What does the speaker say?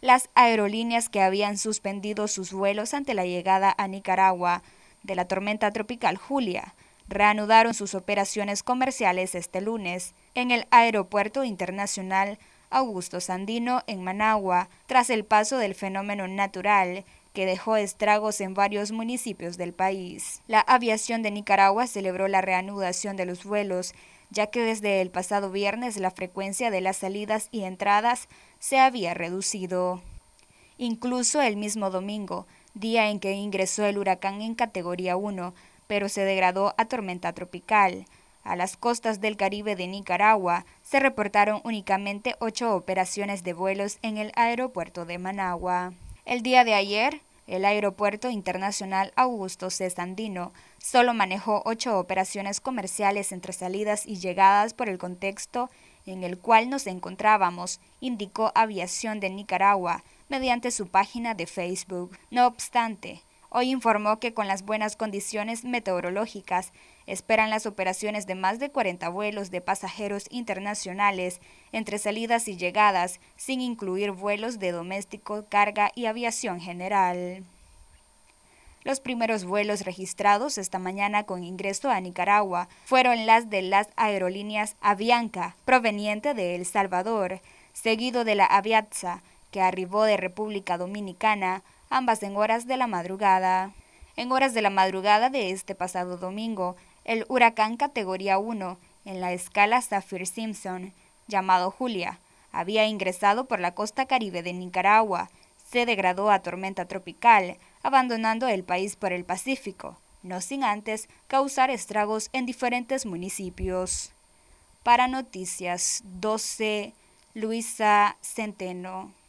las aerolíneas que habían suspendido sus vuelos ante la llegada a Nicaragua de la tormenta tropical Julia reanudaron sus operaciones comerciales este lunes en el Aeropuerto Internacional Augusto Sandino en Managua tras el paso del fenómeno natural que dejó estragos en varios municipios del país. La aviación de Nicaragua celebró la reanudación de los vuelos ya que desde el pasado viernes la frecuencia de las salidas y entradas se había reducido. Incluso el mismo domingo, día en que ingresó el huracán en categoría 1, pero se degradó a tormenta tropical. A las costas del Caribe de Nicaragua se reportaron únicamente ocho operaciones de vuelos en el aeropuerto de Managua. El día de ayer, el Aeropuerto Internacional Augusto C. Sandino solo manejó ocho operaciones comerciales entre salidas y llegadas por el contexto en el cual nos encontrábamos, indicó Aviación de Nicaragua mediante su página de Facebook. No obstante, hoy informó que con las buenas condiciones meteorológicas esperan las operaciones de más de 40 vuelos de pasajeros internacionales entre salidas y llegadas, sin incluir vuelos de doméstico, carga y aviación general. Los primeros vuelos registrados esta mañana con ingreso a Nicaragua fueron las de las aerolíneas Avianca, proveniente de El Salvador, seguido de la Aviatza, que arribó de República Dominicana, ambas en horas de la madrugada. En horas de la madrugada de este pasado domingo, el huracán categoría 1 en la escala Saffir-Simpson, llamado Julia, había ingresado por la costa caribe de Nicaragua, se degradó a tormenta tropical, abandonando el país por el Pacífico, no sin antes causar estragos en diferentes municipios. Para Noticias 12, Luisa Centeno.